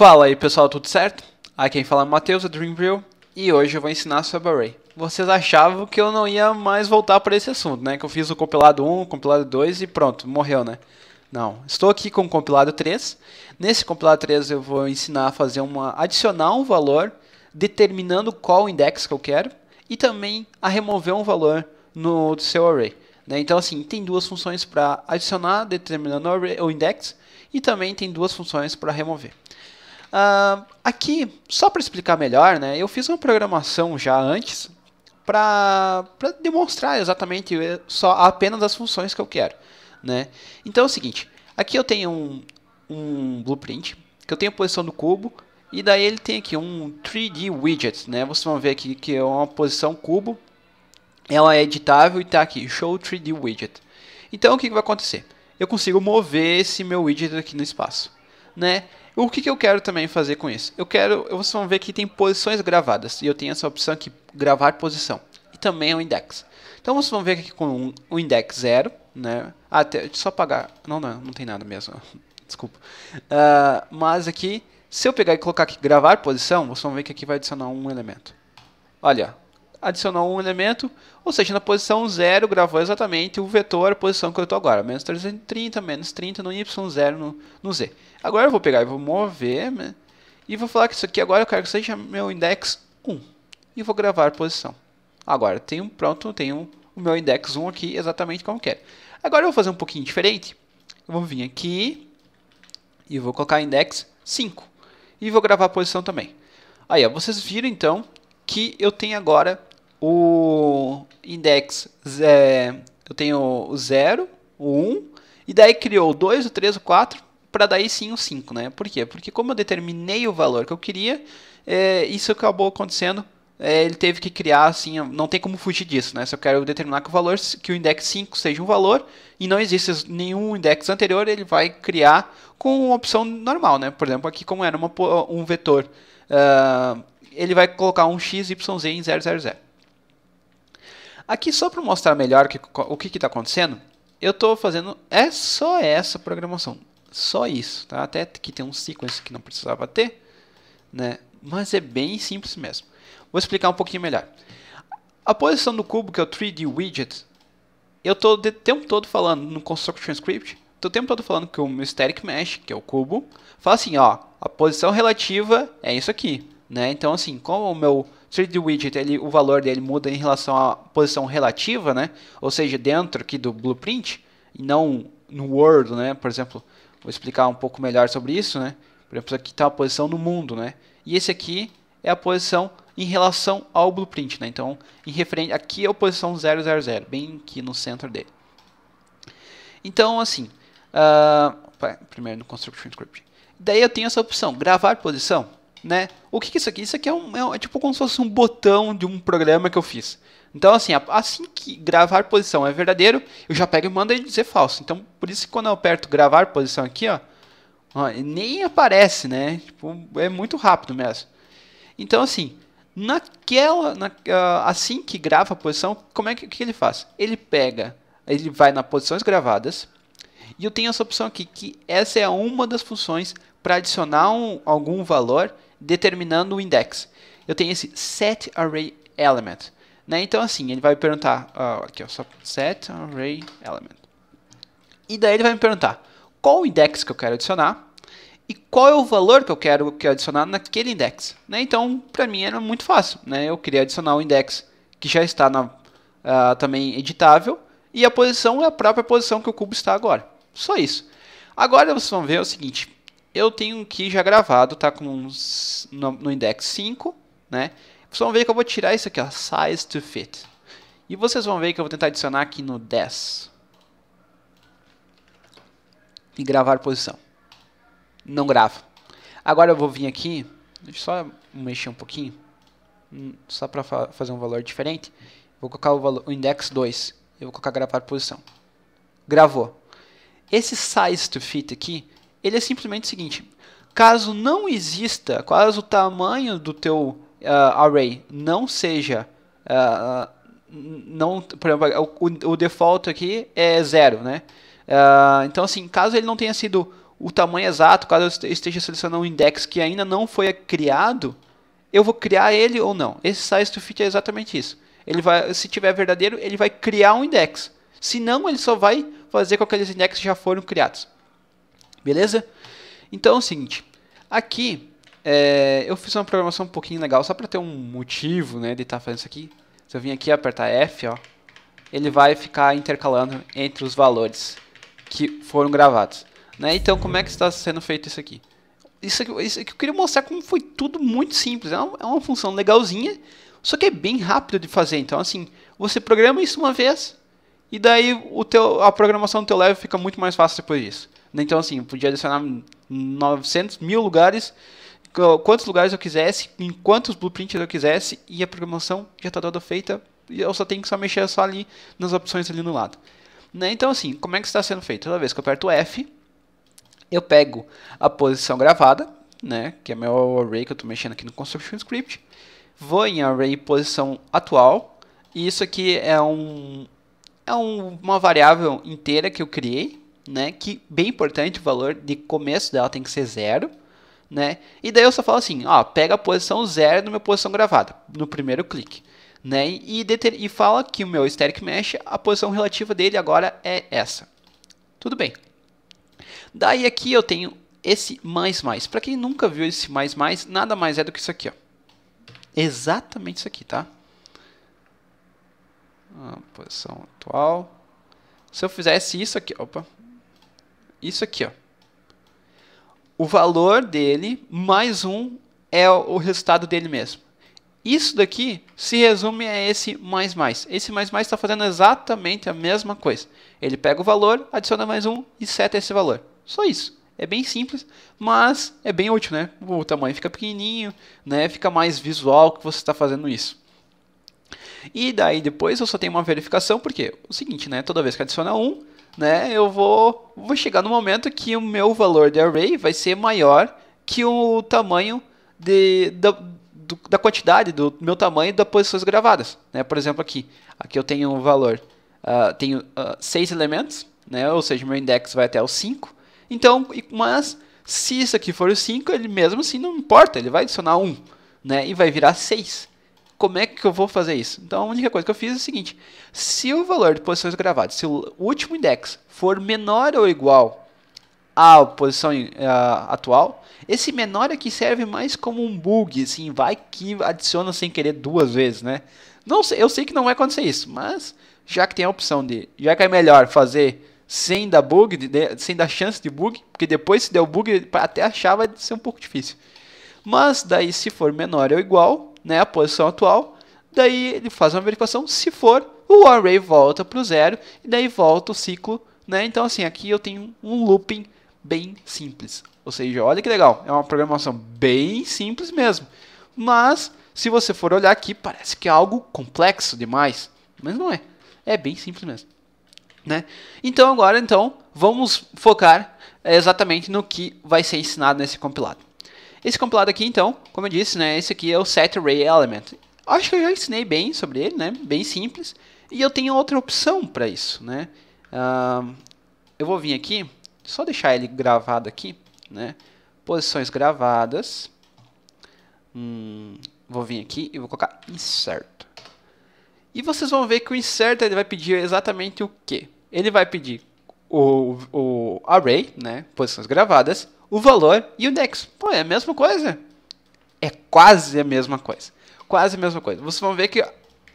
Fala aí pessoal, tudo certo? Aqui quem fala é o Matheus, do Dreamville, e hoje eu vou ensinar sobre Array. Vocês achavam que eu não ia mais voltar para esse assunto, né? Que eu fiz o compilado 1, o compilado 2 e pronto, morreu, né? Não, estou aqui com o compilado 3. Nesse compilado 3 eu vou ensinar a fazer uma adicionar um valor, determinando qual index que eu quero, e também a remover um valor no seu array. Né? Então assim, tem duas funções para adicionar, determinando o, array, o index, e também tem duas funções para remover. Uh, aqui, só para explicar melhor, né, eu fiz uma programação já antes para demonstrar exatamente eh, só apenas as funções que eu quero. Né? Então é o seguinte, aqui eu tenho um, um blueprint, que eu tenho a posição do cubo, e daí ele tem aqui um 3D widget, né? Vocês vão ver aqui que é uma posição cubo, ela é editável e está aqui, show 3D widget. Então o que, que vai acontecer? Eu consigo mover esse meu widget aqui no espaço, né? O que, que eu quero também fazer com isso? Eu quero, vocês vão ver que tem posições gravadas, e eu tenho essa opção aqui, gravar posição, e também é um index. Então vocês vão ver aqui com o um index 0, né? Ah, deixa eu só apagar, não, não, não tem nada mesmo, desculpa. Uh, mas aqui, se eu pegar e colocar aqui gravar posição, vocês vão ver que aqui vai adicionar um elemento. Olha, adicionou um elemento, ou seja, na posição 0 gravou exatamente o vetor, a posição que eu estou agora, menos 330, menos 30 no y, 0 no, no z. Agora eu vou pegar e vou mover, né? e vou falar que isso aqui agora eu quero que seja meu index 1, e vou gravar a posição. Agora tenho, pronto, tenho o meu index 1 aqui exatamente como quero. Agora eu vou fazer um pouquinho diferente, eu vou vir aqui, e vou colocar index 5, e vou gravar a posição também. Aí, ó, vocês viram então que eu tenho agora o index, é, eu tenho o 0, o 1, um, e daí criou o 2, o 3, o 4, para daí sim o 5, né? Por quê? Porque como eu determinei o valor que eu queria, é, isso acabou acontecendo é, ele teve que criar assim, não tem como fugir disso, né? Se eu quero determinar que o valor, que o index 5 seja um valor e não existe nenhum index anterior, ele vai criar com uma opção normal, né? Por exemplo, aqui como era uma, um vetor, uh, ele vai colocar um x, y, z em 0, 0, 0. Aqui só para mostrar melhor que, o que está acontecendo, eu estou fazendo é só essa programação, só isso, tá? Até que tem um sequence que não precisava ter, né? Mas é bem simples mesmo. Vou explicar um pouquinho melhor. A posição do cubo, que é o 3D Widget, eu estou o tempo todo falando no Construction Script, estou o tempo todo falando que o meu Static Mesh, que é o cubo, fala assim, ó, a posição relativa é isso aqui, né? Então, assim, como o meu Street Widget, ele, o valor dele muda em relação à posição relativa, né? Ou seja, dentro aqui do blueprint, e não no Word, né? Por exemplo, vou explicar um pouco melhor sobre isso, né? Por exemplo, aqui está a posição no mundo, né? E esse aqui é a posição em relação ao blueprint, né? Então, em referente, aqui é a posição 000, bem aqui no centro dele. Então, assim, uh, primeiro no Construction Script. Daí eu tenho essa opção, gravar posição né? O que, que é isso aqui? Isso aqui é, um, é, é, tipo como se fosse um botão de um programa que eu fiz. Então, assim, assim que gravar posição é verdadeiro, eu já pego e mando ele dizer falso. Então, por isso que quando eu aperto gravar posição aqui, ó, ó nem aparece, né? Tipo, é muito rápido mesmo. Então, assim, naquela, na, assim que grava a posição, como é que, que ele faz? Ele pega, ele vai nas posições gravadas, e eu tenho essa opção aqui, que essa é uma das funções para adicionar um, algum valor determinando o index. Eu tenho esse set array element. Né? Então, assim, ele vai me perguntar, uh, aqui, ó, só set array element. E daí ele vai me perguntar qual o index que eu quero adicionar e qual é o valor que eu quero que eu adicionar naquele index. Né? Então, para mim era muito fácil. Né? Eu queria adicionar o index que já está na, uh, também editável e a posição é a própria posição que o cubo está agora. Só isso. Agora vocês vão ver o seguinte, eu tenho um que já gravado, tá com uns, no, no index 5, né? Vocês vão ver que eu vou tirar isso aqui, ó, size to fit. E vocês vão ver que eu vou tentar adicionar aqui no 10. E gravar posição. Não gravo. Agora eu vou vir aqui, deixa só mexer um pouquinho, hum, só para fa fazer um valor diferente. Vou colocar o, valor, o index 2, eu vou colocar gravar posição. Gravou. Esse size to fit aqui, ele é simplesmente o seguinte: caso não exista, caso o tamanho do teu uh, array não seja uh, não, por exemplo, o, o, default aqui é zero, né? Uh, então assim, caso ele não tenha sido o tamanho exato, caso eu esteja selecionando um index que ainda não foi criado, eu vou criar ele ou não. Esse size to fit é exatamente isso. Ele vai, se tiver verdadeiro, ele vai criar um index. Se não, ele só vai fazer com que aqueles index já foram criados. Beleza? Então é o seguinte, aqui é, eu fiz uma programação um pouquinho legal, só para ter um motivo né, de estar tá fazendo isso aqui. Se eu vim aqui e apertar F, ó, ele vai ficar intercalando entre os valores que foram gravados. Né? Então como é que está sendo feito isso aqui? Isso aqui, isso aqui eu queria mostrar como foi tudo muito simples. É uma, é uma função legalzinha, só que é bem rápido de fazer. Então assim, você programa isso uma vez e daí o teu, a programação do teu level fica muito mais fácil depois disso. Né? Então, assim, podia adicionar 900 mil lugares, quantos lugares eu quisesse, em quantos blueprints eu quisesse, e a programação já está toda feita, e eu só tenho que só mexer só ali nas opções ali no lado. Né? Então, assim, como é que está sendo feito? Toda vez que eu aperto F, eu pego a posição gravada, né, que é meu array que eu estou mexendo aqui no construction script, vou em array posição atual, e isso aqui é um é um, uma variável inteira que eu criei, né? Que bem importante o valor de começo dela tem que ser zero, né? E daí eu só falo assim, ó, pega a posição zero do meu posição gravada no primeiro clique, né? E, e fala que o meu static mesh, a posição relativa dele agora é essa. Tudo bem. Daí aqui eu tenho esse mais mais. Para quem nunca viu esse mais mais, nada mais é do que isso aqui, ó. Exatamente isso aqui, tá? A ah, posição atual. Se eu fizesse isso aqui, opa, isso aqui, ó. O valor dele mais um é o resultado dele mesmo. Isso daqui se resume a esse mais mais. Esse mais mais está fazendo exatamente a mesma coisa. Ele pega o valor, adiciona mais um e seta esse valor. Só isso. É bem simples, mas é bem útil, né? O tamanho fica pequenininho, né? Fica mais visual que você está fazendo isso. E daí depois eu só tenho uma verificação, porque é o seguinte, né? Toda vez que adiciona um, né, eu vou, vou chegar no momento que o meu valor de array vai ser maior que o tamanho de, da, do, da quantidade, do meu tamanho das posições gravadas. Né? Por exemplo, aqui, aqui eu tenho um valor, uh, tenho uh, seis elementos, né? ou seja, meu index vai até o 5. Então, mas se isso aqui for o 5, ele mesmo assim não importa, ele vai adicionar 1 um, né? e vai virar 6 como é que eu vou fazer isso? Então a única coisa que eu fiz é o seguinte: se o valor de posições gravadas, se o último index for menor ou igual à posição uh, atual, esse menor aqui serve mais como um bug, assim, vai que adiciona sem querer duas vezes, né? Não sei, eu sei que não vai acontecer isso, mas já que tem a opção de, já que é melhor fazer sem dar bug, sem dar chance de bug, porque depois se der o bug até achar vai ser um pouco difícil. Mas daí se for menor ou igual, né, a posição atual. Daí ele faz uma verificação, se for, o array volta para o zero e daí volta o ciclo. Né? Então assim, aqui eu tenho um looping bem simples. Ou seja, olha que legal, é uma programação bem simples mesmo. Mas se você for olhar aqui, parece que é algo complexo demais, mas não é. É bem simples mesmo, né? Então agora então vamos focar exatamente no que vai ser ensinado nesse compilado. Esse compilado aqui, então, como eu disse, né, esse aqui é o set array element. Acho que eu já ensinei bem sobre ele, né, bem simples. E eu tenho outra opção para isso, né. Uh, eu vou vir aqui, só deixar ele gravado aqui, né, posições gravadas. Hum, vou vir aqui e vou colocar insert. E vocês vão ver que o insert ele vai pedir exatamente o quê? Ele vai pedir o, o array, né, posições gravadas, o valor e o DEX. Pô, é a mesma coisa. É quase a mesma coisa. Quase a mesma coisa. Vocês vão ver que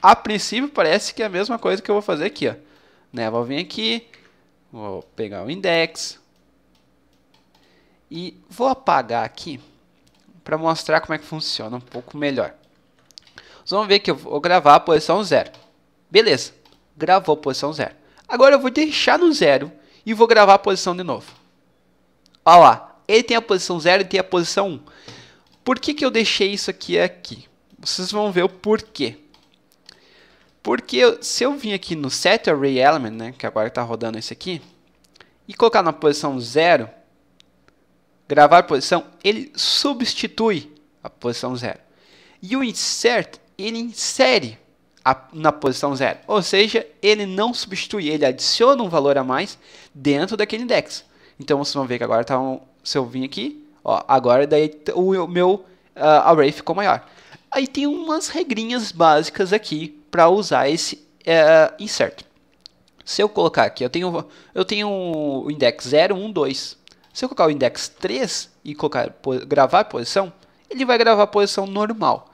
a princípio parece que é a mesma coisa que eu vou fazer aqui, ó. Né? Vou vir aqui, vou pegar o index e vou apagar aqui para mostrar como é que funciona um pouco melhor. Vocês vão ver que eu vou gravar a posição zero. Beleza, gravou a posição zero. Agora eu vou deixar no zero e vou gravar a posição de novo. Olha lá, ele tem a posição 0 e tem a posição 1. Um. Por que, que eu deixei isso aqui aqui? Vocês vão ver o porquê. Porque eu, se eu vim aqui no set array element, né, que agora está rodando esse aqui, e colocar na posição 0, gravar posição, ele substitui a posição 0. E o insert, ele insere a, na posição 0. Ou seja, ele não substitui, ele adiciona um valor a mais dentro daquele index. Então vocês vão ver que agora está um, se eu vim aqui, ó, agora daí o meu uh, array ficou maior. Aí tem umas regrinhas básicas aqui para usar esse uh, insert. Se eu colocar aqui, eu tenho, eu tenho o index 0, 1, 2. Se eu colocar o index 3 e colocar, gravar posição, ele vai gravar a posição normal.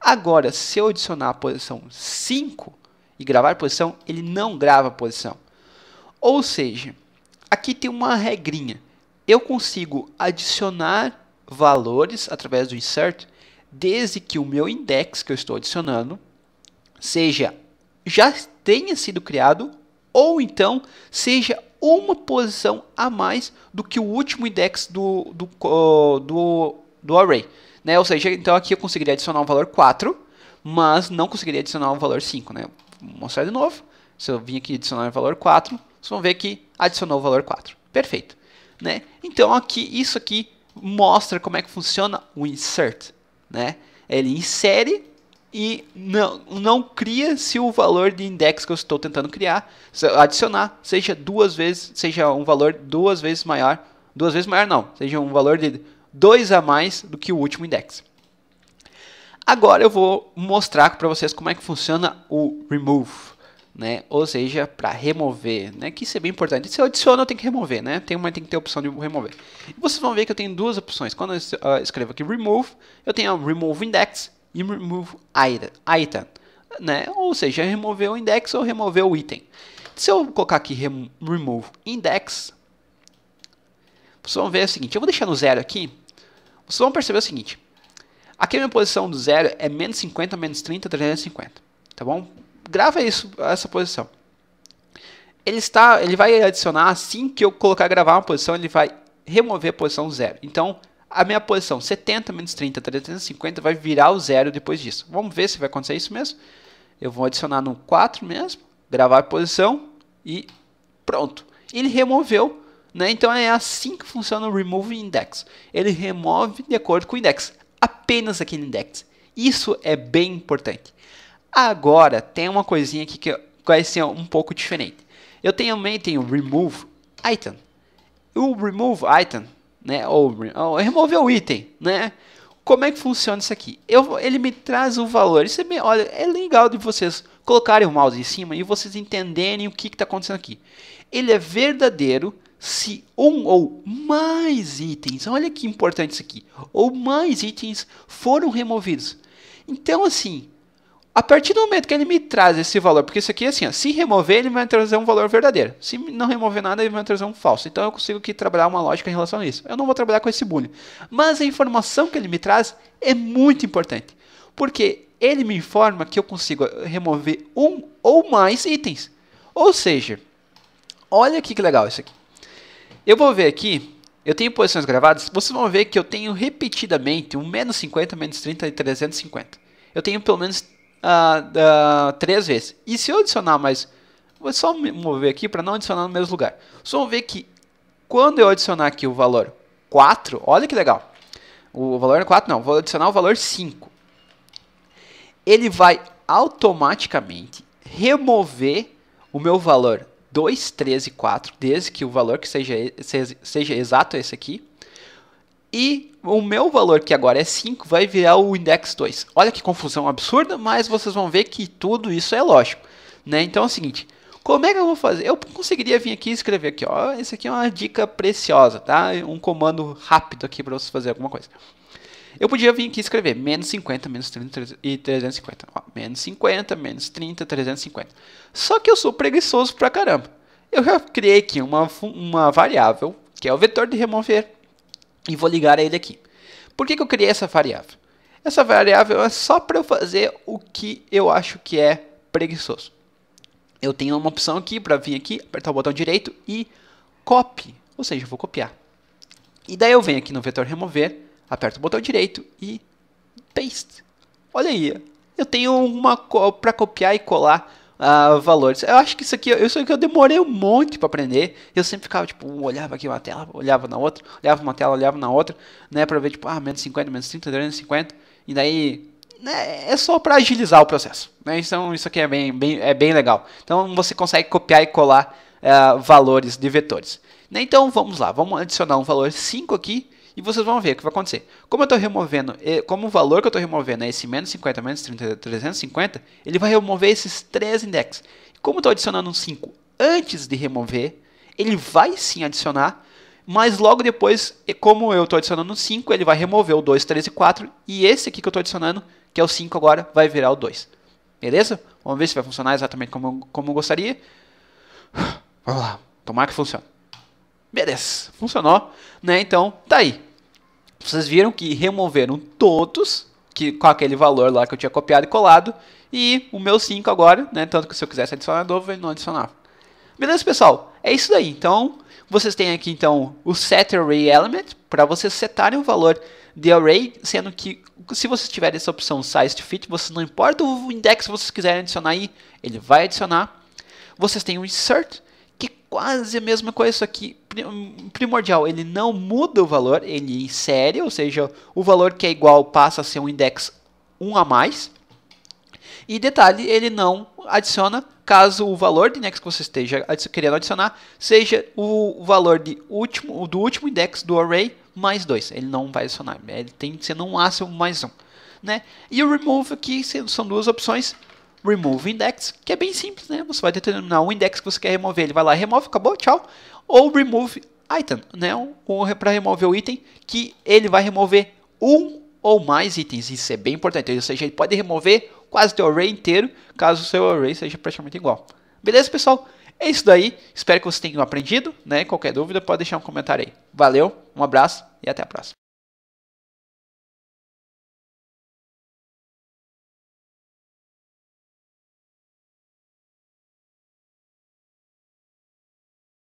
Agora, se eu adicionar a posição 5 e gravar posição, ele não grava a posição. Ou seja, aqui tem uma regrinha eu consigo adicionar valores através do insert desde que o meu index que eu estou adicionando seja já tenha sido criado ou então seja uma posição a mais do que o último index do, do, do, do array. Né? Ou seja, então aqui eu conseguiria adicionar um valor 4, mas não conseguiria adicionar um valor 5. Né? Vou mostrar de novo. Se eu vim aqui adicionar o valor 4, vocês vão ver que adicionou o valor 4. Perfeito né? Então aqui isso aqui mostra como é que funciona o insert, né? Ele insere e não, não cria se o valor de index que eu estou tentando criar, adicionar, seja duas vezes, seja um valor duas vezes maior, duas vezes maior não, seja um valor de 2 a mais do que o último index. Agora eu vou mostrar para vocês como é que funciona o remove né? Ou seja, para remover, né? Que isso é bem importante. Se eu adiciono, eu tenho que remover, né? Tem uma tem que ter a opção de remover. E vocês vão ver que eu tenho duas opções. Quando eu uh, escrevo aqui remove, eu tenho remove index e remove item, item, né? Ou seja, remover o index ou remover o item. Se eu colocar aqui rem remove index, vocês vão ver o seguinte, eu vou deixar no zero aqui. Vocês vão perceber o seguinte, Aqui a minha posição do zero é menos 50, menos 30, 350, tá bom? grava isso, essa posição. Ele está, ele vai adicionar assim que eu colocar gravar uma posição, ele vai remover a posição zero. Então, a minha posição 70 menos 30, 350 vai virar o zero depois disso. Vamos ver se vai acontecer isso mesmo. Eu vou adicionar no 4 mesmo, gravar a posição e pronto. Ele removeu, né? Então é assim que funciona o remove index. Ele remove de acordo com o index, apenas aquele index. Isso é bem importante. Agora, tem uma coisinha aqui que vai ser um pouco diferente. Eu também tenho remove item. O remove item, né, ou, ou remover o item, né? Como é que funciona isso aqui? Eu, ele me traz o valor. Isso é, bem, olha, é legal de vocês colocarem o mouse em cima e vocês entenderem o que está acontecendo aqui. Ele é verdadeiro se um ou mais itens, olha que importante isso aqui, ou mais itens foram removidos. Então, assim, a partir do momento que ele me traz esse valor, porque isso aqui é assim, ó, se remover, ele vai trazer um valor verdadeiro. Se não remover nada, ele vai trazer um falso. Então eu consigo aqui trabalhar uma lógica em relação a isso. Eu não vou trabalhar com esse boolean. Mas a informação que ele me traz é muito importante. Porque ele me informa que eu consigo remover um ou mais itens. Ou seja, olha aqui que legal isso aqui. Eu vou ver aqui eu tenho posições gravadas, vocês vão ver que eu tenho repetidamente um menos 50, menos 30 e 350. Eu tenho pelo menos uh, três vezes. E se eu adicionar mais, vou só mover aqui para não adicionar no mesmo lugar. Só vamos ver que quando eu adicionar aqui o valor 4, olha que legal. O valor 4 não, vou adicionar o valor 5. Ele vai automaticamente remover o meu valor 2, 3 e 4, desde que o valor que seja, seja, seja exato esse aqui, e o meu valor, que agora é 5, vai virar o index 2. Olha que confusão absurda, mas vocês vão ver que tudo isso é lógico. Né? Então é o seguinte, como é que eu vou fazer? Eu conseguiria vir aqui e escrever aqui, ó, esse aqui é uma dica preciosa, tá? Um comando rápido aqui para você fazer alguma coisa. Eu podia vir aqui e escrever menos 50, menos 30 e 350. Ó, menos 50, menos 30, 350. Só que eu sou preguiçoso pra caramba. Eu já criei aqui uma, uma variável, que é o vetor de remover e vou ligar ele aqui. Por que, que eu criei essa variável? Essa variável é só para eu fazer o que eu acho que é preguiçoso. Eu tenho uma opção aqui para vir aqui, apertar o botão direito e copy, ou seja, vou copiar. E daí eu venho aqui no vetor remover, aperto o botão direito e paste. Olha aí, eu tenho uma co para copiar e colar uh, valores. Eu acho que isso aqui, eu sei que eu demorei um monte para aprender. Eu sempre ficava, tipo, olhava aqui uma tela, olhava na outra, olhava uma tela, olhava na outra, né? para ver, tipo, ah, menos 50, menos 30, 350. E daí, né, é só para agilizar o processo. Né? Então, isso aqui é bem, bem, é bem legal. Então, você consegue copiar e colar uh, valores de vetores. Né, então, vamos lá, vamos adicionar um valor 5 aqui e vocês vão ver o que vai acontecer. Como eu estou removendo, eh, como o valor que eu estou removendo é esse menos 50 menos 30, 350, ele vai remover esses três indexes. Como eu estou adicionando um 5 antes de remover, ele vai sim adicionar, mas logo depois, eh, como eu estou adicionando um 5, ele vai remover o 2, 3 e 4, e esse aqui que eu estou adicionando, que é o 5 agora, vai virar o 2. Beleza? Vamos ver se vai funcionar exatamente como, como eu gostaria. Vamos lá, tomar que funcione. Beleza, funcionou, né? Então, tá aí. Vocês viram que removeram todos que, com aquele valor lá que eu tinha copiado e colado. E o meu 5 agora, né? Tanto que se eu quisesse adicionar novo, ele não adicionava. Beleza, pessoal? É isso daí. Então, vocês têm aqui então o set array element para vocês setarem o valor de array, sendo que se vocês tiverem essa opção size to fit, você não importa o index que vocês quiserem adicionar aí, ele vai adicionar. Vocês têm o insert, que é quase a mesma coisa, só que primordial, ele não muda o valor, ele insere, ou seja, o valor que é igual passa a ser um index 1 a mais. E detalhe, ele não adiciona caso o valor de index que você esteja querendo adicionar seja o valor de último, do último index do array mais 2. Ele não vai adicionar, ele tem que ser um máximo mais 1. Um, né? E o remove aqui são duas opções remove index, que é bem simples, né? Você vai determinar o index que você quer remover, ele vai lá, remove, acabou, tchau. Ou remove item, né? Para remover o item, que ele vai remover um ou mais itens. Isso é bem importante. Ou seja, ele pode remover quase o array inteiro, caso o seu array seja praticamente igual. Beleza, pessoal? É isso daí. Espero que vocês tenham aprendido. Né? Qualquer dúvida, pode deixar um comentário aí. Valeu, um abraço e até a próxima.